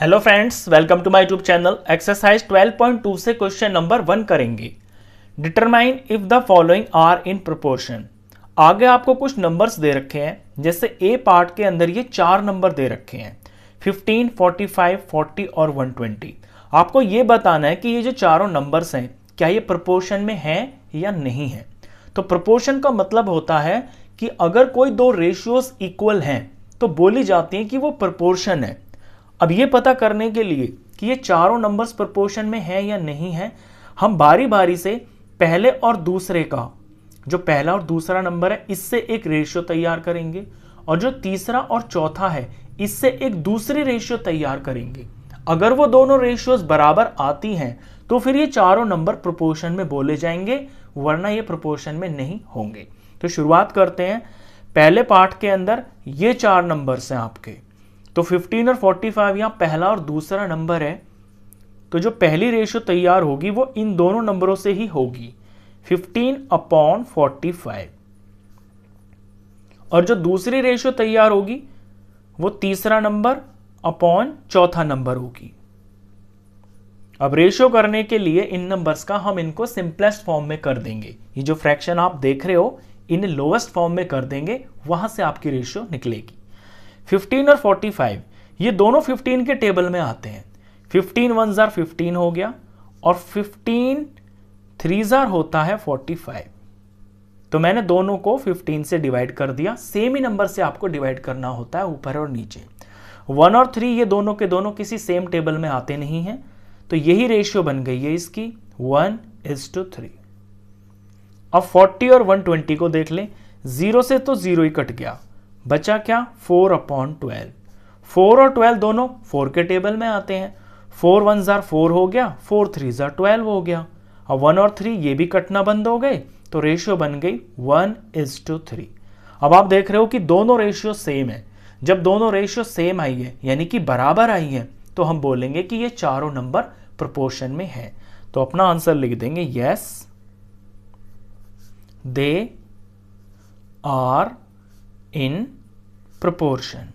Hello friends welcome to my YouTube channel exercise 12.2 से question number one करेंगे determine if the following are in proportion आगे आपको कुछ numbers दे रखे हैं जैसे ए पार्ट के अंदर ये चार नंबर दे रखे हैं 15, 45, 40 और 120 आपको ये बताना है कि ये जो चारों नंबर्स हैं क्या ये प्रपोर्शन में हैं या नहीं है तो प्रपोर्शन का मतलब होता है कि अगर कोई दो रेशियोज इक्वल हैं तो बोली जाती है कि वो प्रपोर्शन है अब ये पता करने के लिए कि ये चारों नंबर्स प्रपोर्शन में है या नहीं है हम बारी बारी से पहले और दूसरे का जो पहला और दूसरा नंबर है इससे एक रेशियो तैयार करेंगे और जो तीसरा और चौथा है इससे एक दूसरी रेशियो तैयार करेंगे अगर वो दोनों रेशियोज बराबर आती हैं तो फिर ये चारों नंबर प्रोपोर्शन में बोले जाएंगे वरना ये प्रोपोर्शन में नहीं होंगे तो शुरुआत करते हैं पहले पार्ट के अंदर ये चार नंबर्स हैं आपके तो 15 और 45 यहाँ पहला और दूसरा नंबर है तो जो पहली रेशियो तैयार होगी वो इन दोनों नंबरों से ही होगी 15 अपॉन 45 और जो दूसरी रेशियो तैयार होगी वो तीसरा नंबर अपॉन चौथा नंबर होगी अब रेशियो करने के लिए इन नंबर्स का हम इनको सिंपलेस्ट फॉर्म में कर देंगे ये जो फ्रैक्शन आप देख रहे हो इन लोवेस्ट फॉर्म में कर देंगे वहां से आपकी रेशियो निकलेगी 15 और 45 ये दोनों 15 के टेबल में आते हैं 15 वन जार फिफ्टीन हो गया और 15 थ्री जार होता है 45 तो मैंने दोनों को 15 से डिवाइड कर दिया सेम ही नंबर से आपको डिवाइड करना होता है ऊपर और नीचे वन और थ्री ये दोनों के दोनों किसी सेम टेबल में आते नहीं हैं तो यही रेशियो बन गई है इसकी वन इज टू थ्री अब 40 और 120 को देख लें जीरो से तो जीरो ही कट गया बचा क्या फोर अपॉन ट्वेल्व फोर और ट्वेल्व दोनों फोर के टेबल में आते हैं फोर वन ज़ार फोर हो गया फोर थ्री ज़ार ट्वेल्व हो गया अब वन और थ्री ये भी कटना बंद हो गए तो रेशियो बन गई वन इज टू थ्री अब आप देख रहे हो कि दोनों रेशियो सेम है जब दोनों रेशियो सेम आई है यानी कि बराबर आई है तो हम बोलेंगे कि ये चारों नंबर प्रोपोर्शन में है तो अपना आंसर लिख देंगे yes they are in proportion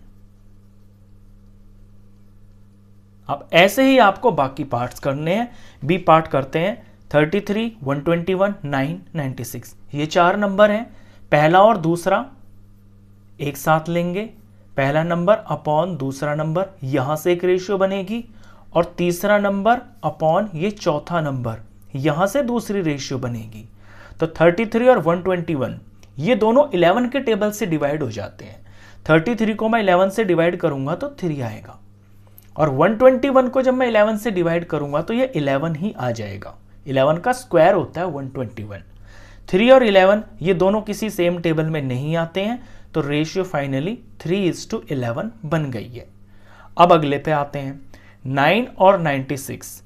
अब ऐसे ही आपको बाकी पार्ट्स करने हैं बी पार्ट करते हैं 33, 121, 996 ये चार नंबर हैं पहला और दूसरा एक साथ लेंगे पहला नंबर अपॉन दूसरा नंबर यहां से एक रेशियो बनेगी और तीसरा नंबर अपॉन ये चौथा नंबर यहां से दूसरी रेशियो बनेगी तो 33 और 121 ये दोनों इलेवन के टेबल से डिवाइड हो जाते हैं थर्टी थ्री को मैं इलेवन से डिवाइड करूंगा तो थ्री आएगा और वन ट्वेंटी वन को जब मैं इलेवन से डिवाइड करूंगा तो ये इलेवन ही आ जाएगा इलेवन का स्क्वायर होता है वन ट्वेंटी वन थ्री और इलेवन ये दोनों किसी सेम टेबल में नहीं आते हैं तो ratio finally three is to eleven बन गई है अब अगले पे आते हैं नाइन और नाइन्टी सिक्स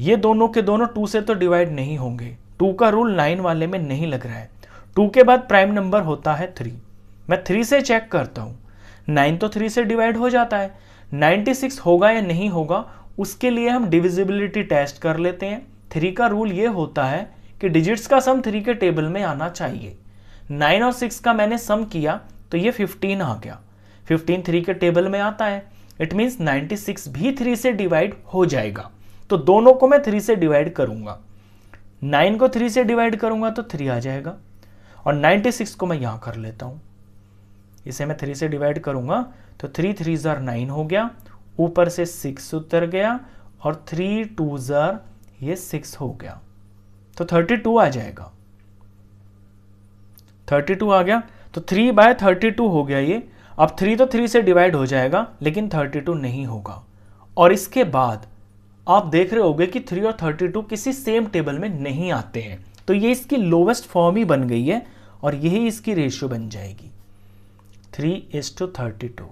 ये दोनों के दोनों टू से तो डिवाइड नहीं होंगे टू का रूल नाइन वाले में नहीं लग रहा है टू के बाद प्राइम नंबर होता है थ्री मैं थ्री से चेक करता हूँ नाइन तो थ्री से डिवाइड हो जाता है नाइन्टी सिक्स होगा या नहीं होगा उसके लिए हम डिविजिबिलिटी टेस्ट कर लेते हैं थ्री का रूल ये होता है कि डिजिट्स का सम थ्री के टेबल में आना चाहिए नाइन और सिक्स का मैंने सम किया तो ये फिफ्टीन आ गया फिफ्टीन थ्री के टेबल में आता है इट मीन्स नाइन्टी सिक्स भी थ्री से डिवाइड हो जाएगा तो दोनों को मैं थ्री से डिवाइड करूंगा नाइन को थ्री से डिवाइड करूंगा तो थ्री आ जाएगा और 96 को मैं यहां कर लेता हूं इसे मैं थ्री से डिवाइड करूंगा तो थ्री थ्री ज़ार नाइन हो गया ऊपर से सिक्स उतर गया और थ्री टू ज़ार ये सिक्स हो गया तो थर्टी टू आ जाएगा थर्टी टू आ गया तो थ्री बाय थर्टी टू हो गया ये अब थ्री तो थ्री से डिवाइड हो जाएगा लेकिन थर्टी टू नहीं होगा और इसके बाद आप देख रहे होंगे कि थ्री और थर्टी टू किसी सेम टेबल में नहीं आते हैं तो ये इसकी लोवेस्ट फॉर्म ही बन गई है और यही इसकी रेशियो बन जाएगी three is to thirty two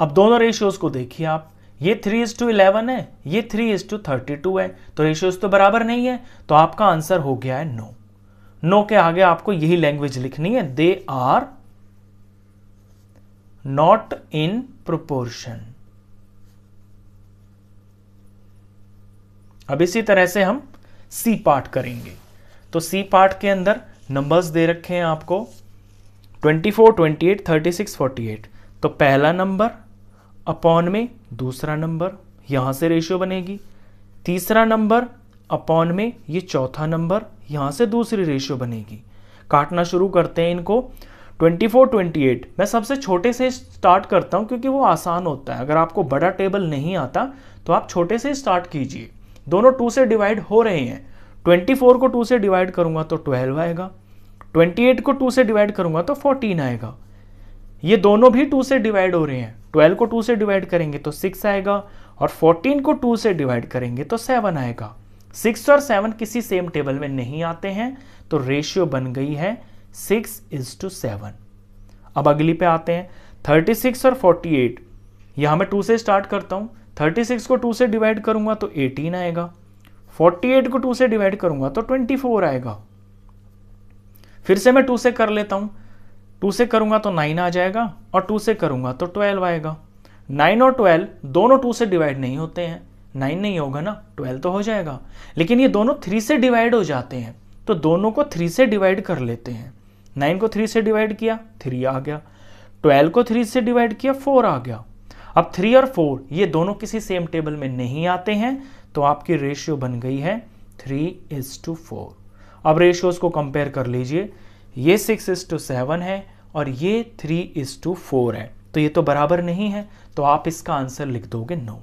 अब दोनों रेशियोज को देखिए आप ये थ्री इज टू इलेवन है ये three is to thirty two है तो रेशियोज तो बराबर नहीं है तो आपका आंसर हो गया है नो नो के आगे आपको यही लैंग्वेज लिखनी है they are not in proportion अब इसी तरह से हम सी पार्ट करेंगे तो सी पार्ट के अंदर नंबर्स दे रखे हैं आपको 24, 28, 36, 48 तो पहला नंबर अपॉन में दूसरा नंबर यहाँ से रेशियो बनेगी तीसरा नंबर अपॉन में ये चौथा नंबर यहाँ से दूसरी रेशियो बनेगी काटना शुरू करते हैं इनको 24, 28 मैं सबसे छोटे से स्टार्ट करता हूँ क्योंकि वो आसान होता है अगर आपको बड़ा टेबल नहीं आता तो आप छोटे से स्टार्ट कीजिए दोनों टू से डिवाइड हो रहे हैं 24 को 2 से डिवाइड करूंगा तो 12 आएगा 28 को 2 से डिवाइड करूंगा तो 14 आएगा ये दोनों भी 2 से डिवाइड हो रहे हैं 12 को 2 से डिवाइड करेंगे तो 6 आएगा और 14 को 2 से डिवाइड करेंगे तो 7 आएगा 6 और 7 किसी सेम टेबल में नहीं आते हैं तो रेशियो बन गई है 6 इज टू सेवन अब अगली पे आते हैं 36 और 48 यहां मैं 2 से स्टार्ट करता थर्टी 36 को 2 से डिवाइड करूंगा तो 18 आएगा 48 को 2 से डिवाइड करूंगा तो 24 आएगा फिर से मैं 2 से कर लेता हूं 2 से करूंगा तो 9 आ जाएगा और 2 से करूंगा तो 12 आएगा 9 और 12 दोनों 2 से डिवाइड नहीं होते हैं 9 नहीं होगा ना 12 तो हो जाएगा लेकिन ये दोनों 3 से डिवाइड हो जाते हैं तो दोनों को 3 से डिवाइड कर लेते हैं 9 को 3 से डिवाइड किया 3 आ गया 12 को 3 से डिवाइड किया 4 आ गया अब 3 और 4 ये दोनों किसी सेम टेबल में नहीं आते हैं तो आपकी रेशियो बन गई है थ्री इज टू फोर अब रेशियोज को कंपेयर कर लीजिए ये सिक्स इज टू सेवन है और ये थ्री इज टू फोर है तो ये तो बराबर नहीं है तो आप इसका आंसर लिख दोगे नो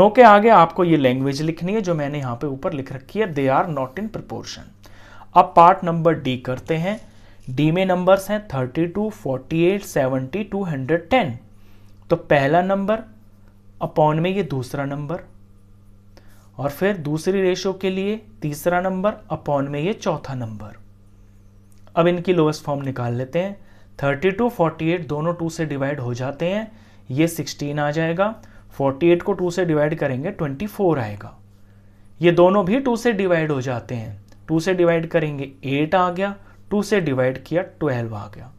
नो के आगे आपको ये लैंग्वेज लिखनी है जो मैंने यहां पे ऊपर लिख रखी है they are not in proportion अब पार्ट नंबर डी करते हैं डी में नंबर्स हैं 32, 48, 70, 210 तो पहला नंबर अपॉन में ये दूसरा नंबर और फिर दूसरी रेशो के लिए तीसरा नंबर अपॉन में ये चौथा नंबर अब इनकी लोवेस्ट फॉर्म निकाल लेते हैं थर्टी टू फोर्टी एट दोनों टू से डिवाइड हो जाते हैं ये 16 आ जाएगा फोर्टी एट को टू से डिवाइड करेंगे 24 आएगा ये दोनों भी 2 से डिवाइड हो जाते हैं टू से डिवाइड करेंगे एट आ गया टू से डिवाइड किया ट्वेल्व आ गया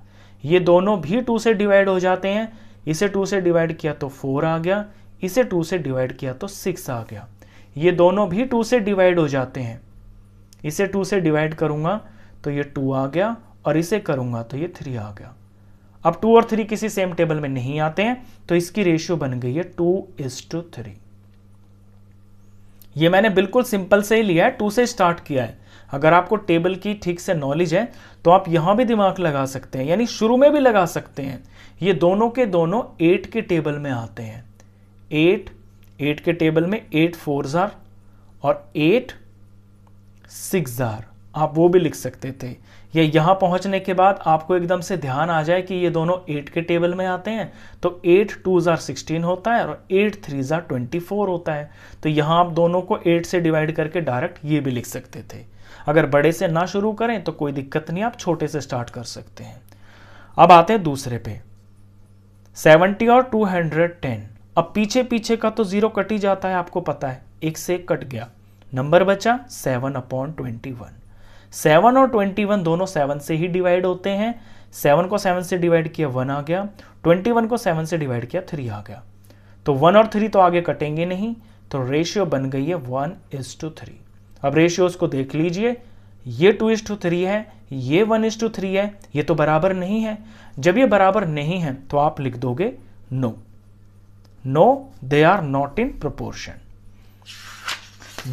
ये दोनों भी टू से डिवाइड हो जाते हैं इसे टू से डिवाइड किया तो फोर आ गया इसे टू से डिवाइड किया तो सिक्स आ गया ये दोनों भी टू से डिवाइड हो जाते हैं इसे टू से डिवाइड करूंगा तो ये टू आ गया और इसे करूंगा तो ये थ्री आ गया अब टू और थ्री किसी सेम टेबल में नहीं आते हैं तो इसकी रेशियो बन गई है टू इज टू थ्री ये मैंने बिल्कुल सिंपल से ही लिया है टू से स्टार्ट किया है अगर आपको टेबल की ठीक से नॉलेज है तो आप यहां भी दिमाग लगा सकते हैं यानी शुरू में भी लगा सकते हैं ये दोनों के दोनों एट के टेबल में आते हैं एट एट के टेबल में एट फोर ज़ार और एट सिक्स ज़ार आप वो भी लिख सकते थे या यहां पहुंचने के बाद आपको एकदम से ध्यान आ जाए कि ये दोनों एट के टेबल में आते हैं तो एट टू ज़ार सिक्सटीन होता है और एट थ्री ज़ार ट्वेंटी फोर होता है तो यहां आप दोनों को एट से डिवाइड करके डायरेक्ट ये भी लिख सकते थे अगर बड़े से ना शुरू करें तो कोई दिक्कत नहीं आप छोटे से स्टार्ट कर सकते हैं अब आते हैं दूसरे पे सेवेंटी और टू हंड्रेड टेन अब पीछे पीछे का तो जीरो कट ही जाता है आपको पता है एक से एक कट गया नंबर बचा seven upon twenty one seven और ट्वेंटी वन दोनों सेवन से ही डिवाइड होते हैं सेवन को सेवन से डिवाइड किया वन आ गया ट्वेंटी वन को सेवन से डिवाइड किया थ्री आ गया तो वन और थ्री तो आगे कटेंगे नहीं तो रेशियो बन गई है वन इज टू थ्री अब रेशियोज को देख लीजिए ये टू इज टू थ्री है ये वन इज टू थ्री है ये तो बराबर नहीं है जब ये बराबर नहीं है तो आप लिख दोगे no no. No they are not in proportion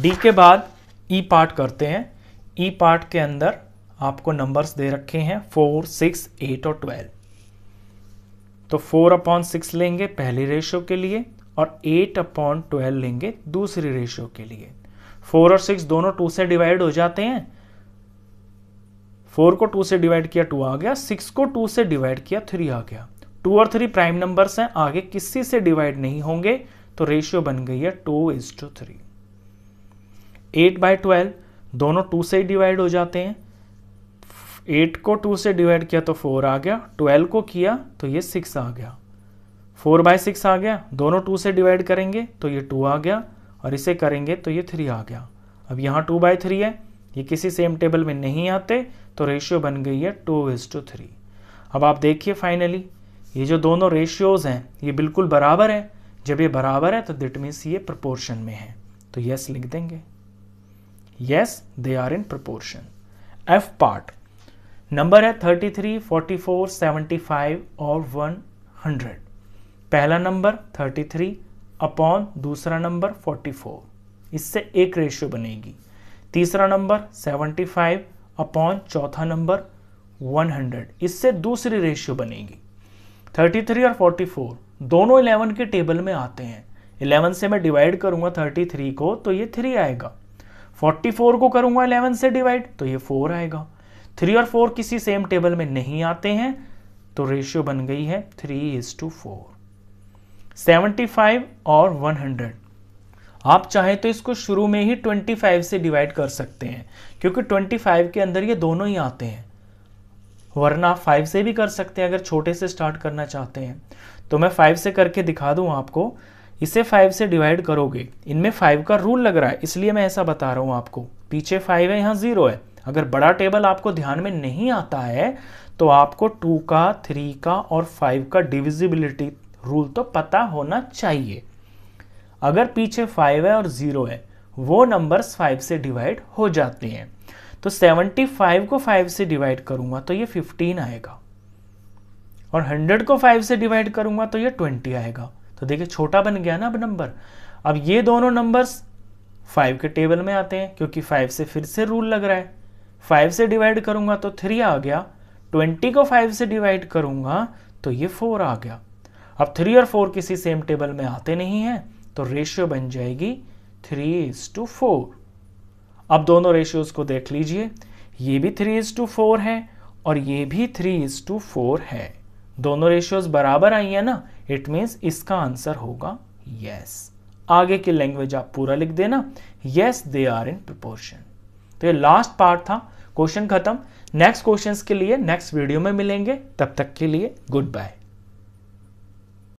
D के बाद ई e पार्ट करते हैं ई e पार्ट के अंदर आपको नंबर्स दे रखे हैं फोर सिक्स एट और ट्वेल्व तो फोर अपॉन सिक्स लेंगे पहले रेशियो के लिए और एट अपॉन ट्वेल्व लेंगे दूसरी रेशियो के लिए फोर और सिक्स दोनों टू से डिवाइड हो जाते हैं फोर को टू से डिवाइड किया टू आ गया सिक्स को टू से डिवाइड किया थ्री आ गया टू और थ्री प्राइम नंबर्स हैं आगे किसी से डिवाइड नहीं होंगे तो रेशियो बन गई है two is to three eight by twelve दोनों टू से ही डिवाइड हो जाते हैं एट को टू से डिवाइड किया तो फोर आ गया ट्वेल्व को किया तो ये सिक्स आ गया फोर बाय सिक्स आ गया दोनों टू से डिवाइड करेंगे तो ये टू आ गया और इसे करेंगे तो ये थ्री आ गया अब यहाँ टू बाय थ्री है ये किसी सेम टेबल में नहीं आते तो रेशियो बन गई है टू इज टू थ्री अब आप देखिए फाइनली ये जो दोनों रेशियोज़ हैं ये बिल्कुल बराबर है जब ये बराबर है तो दिट मीन्स ये प्रपोर्शन में है तो यस लिख देंगे yes they are in proportion F part number है thirty three forty four seventy five और वन हंड्रेड पहला नंबर थर्टी थ्री अपॉन दूसरा नंबर फोर्टी फोर इससे एक रेशियो बनेगी तीसरा नंबर फाइव अपॉन चौथा नंबर वन हंड्रेड इससे दूसरी रेशियो बनेगी 33 और 44 दोनों 11 के टेबल में आते हैं 11 से मैं डिवाइड करूंगा 33 को तो ये 3 आएगा 44 को करूंगा 11 से डिवाइड तो ये 4 आएगा 3 और 4 किसी सेम टेबल में नहीं आते हैं तो रेशियो बन गई है 3 इज टू फोर सेवेंटी और 100 आप चाहे तो इसको शुरू में ही 25 से डिवाइड कर सकते हैं क्योंकि 25 के अंदर ये दोनों ही आते हैं वरना फाइव से भी कर सकते हैं अगर छोटे से स्टार्ट करना चाहते हैं तो मैं फाइव से करके दिखा दूँ आपको इसे फाइव से डिवाइड करोगे इनमें फाइव का रूल लग रहा है इसलिए मैं ऐसा बता रहा हूँ आपको पीछे फाइव है यहाँ ज़ीरो है अगर बड़ा टेबल आपको ध्यान में नहीं आता है तो आपको टू का थ्री का और फाइव का डिविजिबिलिटी रूल तो पता होना चाहिए अगर पीछे फाइव है और ज़ीरो है वो नंबर्स फाइव से डिवाइड हो जाते हैं तो 75 को 5 से डिवाइड करूंगा तो ये 15 आएगा और 100 को 5 से डिवाइड करूंगा तो ये 20 आएगा तो देखिए छोटा बन गया ना अब नंबर अब ये दोनों नंबर्स 5 के टेबल में आते हैं क्योंकि 5 से फिर से रूल लग रहा है 5 से डिवाइड करूंगा तो 3 आ गया 20 को 5 से डिवाइड करूंगा तो ये 4 आ गया अब 3 और 4 किसी सेम टेबल में आते नहीं है तो रेशियो बन जाएगी थ्री इज टू फोर अब दोनों रेशियोज़ को देख लीजिए ये भी थ्री इज़ टू फोर है और ये भी थ्री इज़ टू फोर है दोनों रेशियोज़ बराबर आई है ना इट मीन्स इसका आंसर होगा यस आगे की लैंग्वेज आप पूरा लिख देना yes they are in proportion तो ये लास्ट पार्ट था क्वेश्चन खत्म नेक्स्ट क्वेश्चंस के लिए नेक्स्ट वीडियो में मिलेंगे तब तक के लिए गुड बाय